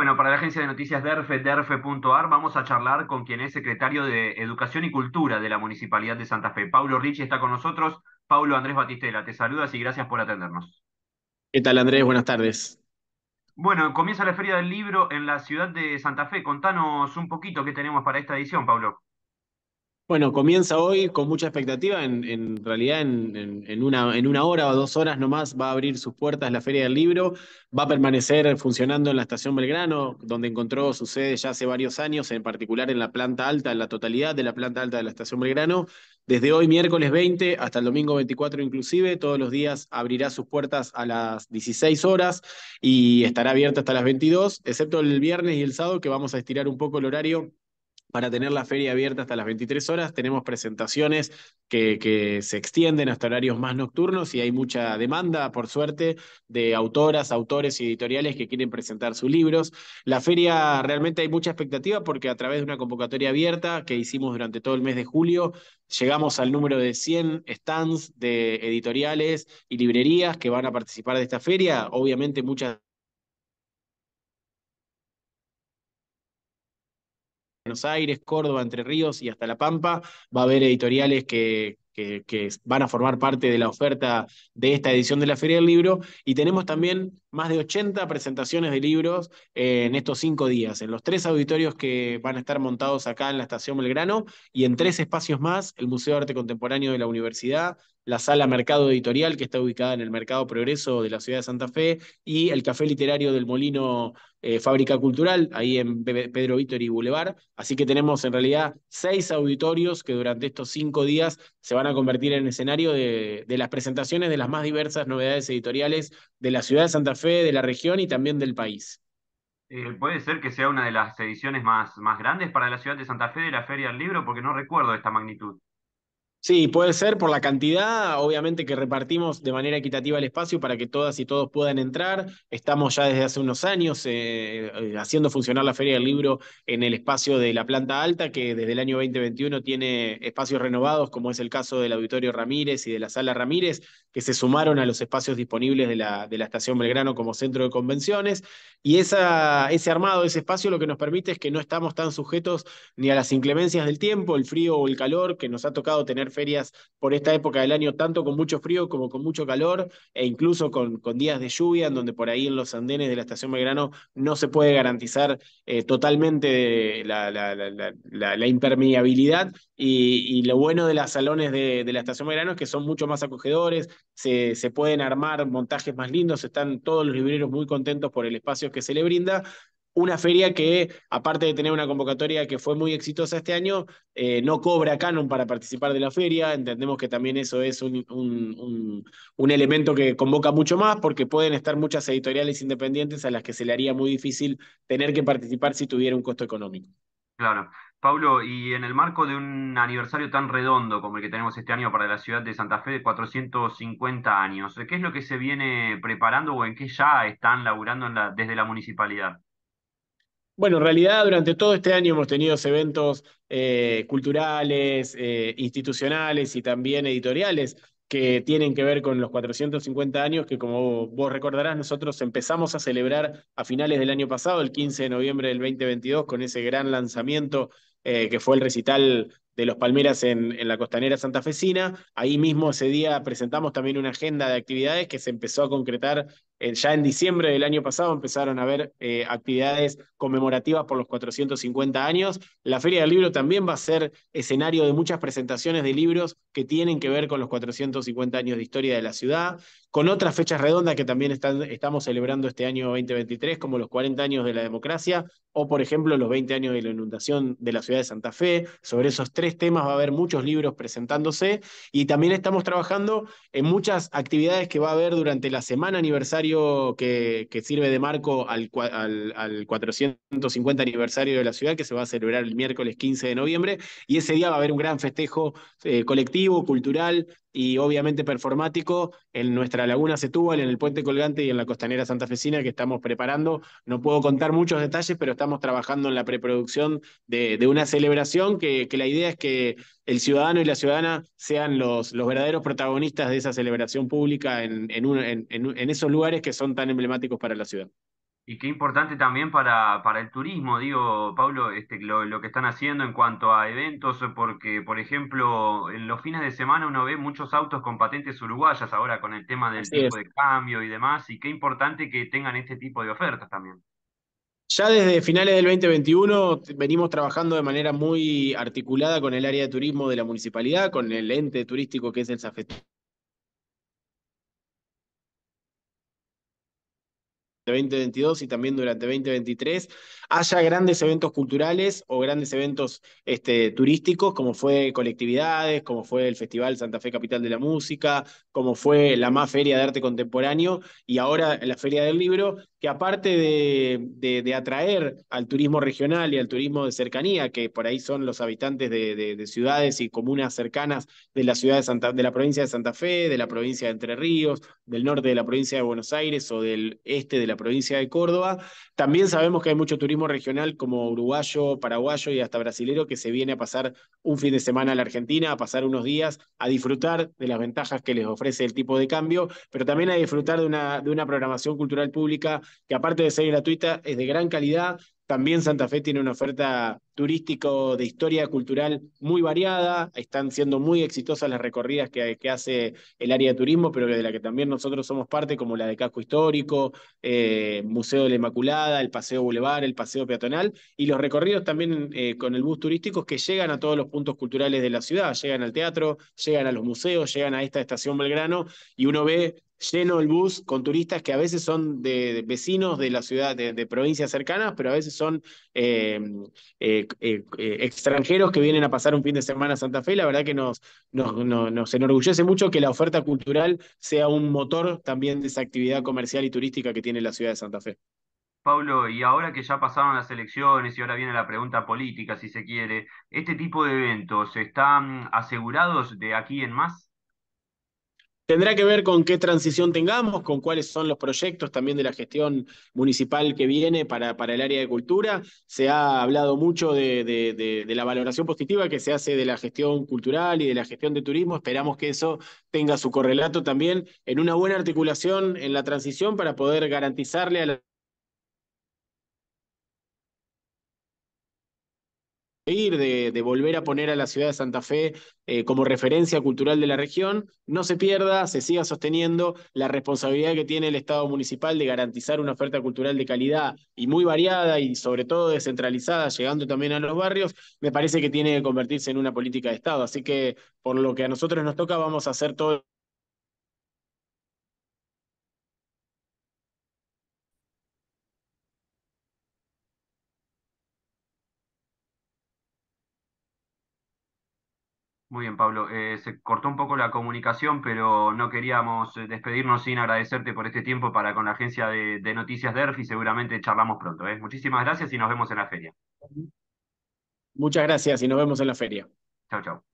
Bueno, para la agencia de noticias DERFE, DERFE.ar, vamos a charlar con quien es secretario de Educación y Cultura de la Municipalidad de Santa Fe. Paulo Ricci está con nosotros. Paulo Andrés Batistela, te saludas y gracias por atendernos. ¿Qué tal, Andrés? Buenas tardes. Bueno, comienza la Feria del Libro en la ciudad de Santa Fe. Contanos un poquito qué tenemos para esta edición, Pablo. Bueno, comienza hoy con mucha expectativa. En, realidad, en, una, en una hora o dos horas nomás va a abrir sus puertas la Feria del Libro. Va a permanecer funcionando en la Estación Belgrano, donde encontró su sede ya hace varios años, en particular en la planta alta, en la totalidad de la planta alta de la Estación Belgrano. Desde hoy, miércoles 20, hasta el domingo 24 inclusive, todos los días abrirá sus puertas a las 16 horas y estará abierta hasta las 22, excepto el viernes y el sábado, que vamos a estirar un poco el horario para tener la feria abierta hasta las 23 horas. Tenemos presentaciones que, se extienden hasta horarios más nocturnos y hay mucha demanda, por suerte, de autoras, autores y editoriales que quieren presentar sus libros. La feria realmente hay mucha expectativa porque a través de una convocatoria abierta que hicimos durante todo el mes de julio, llegamos al número de 100 stands de editoriales y librerías que van a participar de esta feria. Obviamente muchas Buenos Aires, Córdoba, Entre Ríos y hasta La Pampa. Va a haber editoriales que, que, van a formar parte de la oferta de esta edición de la Feria del Libro. Y tenemos también más de 80 presentaciones de libros eh, en estos cinco días, en los tres auditorios que van a estar montados acá en la Estación Belgrano y en tres espacios más, el Museo de Arte Contemporáneo de la Universidad, la Sala Mercado Editorial, que está ubicada en el Mercado Progreso de la Ciudad de Santa Fe, y el Café Literario del Molino eh, Fábrica Cultural, ahí en Pedro Víctor y Boulevard. Así que tenemos en realidad seis auditorios que durante estos cinco días se van a convertir en escenario de las presentaciones de las más diversas novedades editoriales de la Ciudad de Santa Fe Fe, de la región y también del país. Eh, puede ser que sea una de las ediciones más, más grandes para la ciudad de Santa Fe de la Feria del Libro, porque no recuerdo esta magnitud. Sí, puede ser por la cantidad, obviamente que repartimos de manera equitativa el espacio para que todas y todos puedan entrar. Estamos ya desde hace unos años eh, eh, haciendo funcionar la Feria del Libro en el espacio de la planta alta, que desde el año 2021 tiene espacios renovados, como es el caso del Auditorio Ramírez y de la Sala Ramírez, que se sumaron a los espacios disponibles de la, Estación Belgrano como centro de convenciones. Y esa, ese armado, ese espacio, lo que nos permite es que no estamos tan sujetos ni a las inclemencias del tiempo, el frío o el calor que nos ha tocado tener ferias por esta época del año, tanto con mucho frío como con mucho calor, e incluso con, días de lluvia, en donde por ahí en los andenes de la estación Belgrano no se puede garantizar eh, totalmente eh, la, impermeabilidad. Y, lo bueno de los salones de, la estación Belgrano es que son mucho más acogedores, se, pueden armar montajes más lindos, están todos los libreros muy contentos por el espacio que se les brinda una feria que, aparte de tener una convocatoria que fue muy exitosa este año, eh, no cobra Canon para participar de la feria. Entendemos que también eso es un, elemento que convoca mucho más porque pueden estar muchas editoriales independientes a las que se le haría muy difícil tener que participar si tuviera un costo económico. Claro. Pablo, y en el marco de un aniversario tan redondo como el que tenemos este año para la ciudad de Santa Fe de 450 años, ¿qué es lo que se viene preparando o en qué ya están laburando desde la municipalidad? Bueno, en realidad durante todo este año hemos tenido eventos eh, culturales, eh, institucionales y también editoriales que tienen que ver con los 450 años que como vos recordarás nosotros empezamos a celebrar a finales del año pasado, el 15 de noviembre del 2022, con ese gran lanzamiento eh, que fue el recital de los Palmeras en, la costanera Fecina Ahí mismo ese día presentamos también una agenda de actividades que se empezó a concretar eh, ya en diciembre del año pasado empezaron a haber eh, actividades conmemorativas por los 450 años. La Feria del Libro también va a ser escenario de muchas presentaciones de libros que tienen que ver con los 450 años de historia de la ciudad, con otras fechas redondas que también estamos celebrando este año 2023, como los 40 años de la democracia o, por ejemplo, los 20 años de la inundación de la ciudad de Santa Fe. Sobre esos tres temas va a haber muchos libros presentándose y también estamos trabajando en muchas actividades que va a haber durante la semana aniversario que, sirve de marco al, 450 aniversario de la ciudad, que se va a celebrar el miércoles 15 de noviembre, y ese día va a haber un gran festejo eh, colectivo, cultural, y obviamente performático en nuestra laguna Setúbal, en el puente colgante y en la costanera Santa Fecina que estamos preparando. No puedo contar muchos detalles, pero estamos trabajando en la preproducción de, una celebración que, que, la idea es que el ciudadano y la ciudadana sean los, los verdaderos protagonistas de esa celebración pública en, en esos lugares que son tan emblemáticos para la ciudad. Y qué importante también para, para el turismo, digo, Pablo, este, lo, que están haciendo en cuanto a eventos, porque, por ejemplo, en los fines de semana uno ve muchos autos con patentes uruguayas ahora con el tema del tipo de cambio y demás, y qué importante que tengan este tipo de ofertas también. Ya desde finales del 2021 venimos trabajando de manera muy articulada con el área de turismo de la municipalidad, con el ente turístico que es el SAFET 2022 y también durante 2023 haya grandes eventos culturales o grandes eventos este, turísticos, como fue Colectividades, como fue el Festival Santa Fe Capital de la Música, como fue la más Feria de Arte Contemporáneo y ahora la Feria del Libro, que aparte de, atraer al turismo regional y al turismo de cercanía, que por ahí son los habitantes de, ciudades y comunas cercanas de la, ciudad de, Santa, la provincia de Santa Fe, de la provincia de Entre Ríos, del norte de la provincia de Buenos Aires o del este de la provincia de Córdoba, también sabemos que hay mucho turismo regional como uruguayo, paraguayo y hasta brasilero que se viene a pasar un fin de semana a la Argentina, a pasar unos días, a disfrutar de las ventajas que les ofrece el tipo de cambio, pero también a disfrutar de una, de una programación cultural pública que aparte de ser gratuita, es de gran calidad. También Santa Fe tiene una oferta turístico de historia cultural muy variada. Están siendo muy exitosas las recorridas que, que hace el área de turismo, pero de la que también nosotros somos parte, como la de Casco Histórico, eh, Museo de la Inmaculada, el Paseo Boulevard, el Paseo Peatonal, y los recorridos también eh, con el bus turístico que llegan a todos los puntos culturales de la ciudad. Llegan al teatro, llegan a los museos, llegan a esta estación Belgrano, y uno ve lleno el bus con turistas que a veces son de, vecinos de la ciudad, de, provincias cercanas, pero a veces son em, eh, eh, eh, extranjeros que vienen a pasar un fin de semana a Santa Fe. La verdad que nos, nos, enorgullece mucho que la oferta cultural sea un motor también de esa actividad comercial y turística que tiene la ciudad de Santa Fe. Pablo, y ahora que ya pasaron las elecciones y ahora viene la pregunta política, si se quiere, ¿este tipo de eventos están asegurados de aquí en más? Tendrá que ver con qué transición tengamos, con cuáles son los proyectos también de la gestión municipal que viene para, para el área de cultura. Se ha hablado mucho de, de, la valoración positiva que se hace de la gestión cultural y de la gestión de turismo. Esperamos que eso tenga su correlato también en una buena articulación en la transición para poder garantizarle a la ir, de, volver a poner a la ciudad de Santa Fe eh, como referencia cultural de la región, no se pierda, se siga sosteniendo la responsabilidad que tiene el Estado municipal de garantizar una oferta cultural de calidad y muy variada y sobre todo descentralizada, llegando también a los barrios, me parece que tiene que convertirse en una política de Estado. Así que por lo que a nosotros nos toca, vamos a hacer todo Muy bien, Pablo. Eh, se cortó un poco la comunicación, pero no queríamos eh, despedirnos sin agradecerte por este tiempo para con la agencia de, noticias DERF y Seguramente charlamos pronto. ¿eh? Muchísimas gracias y nos vemos en la feria. Muchas gracias y nos vemos en la feria. Chao, chao.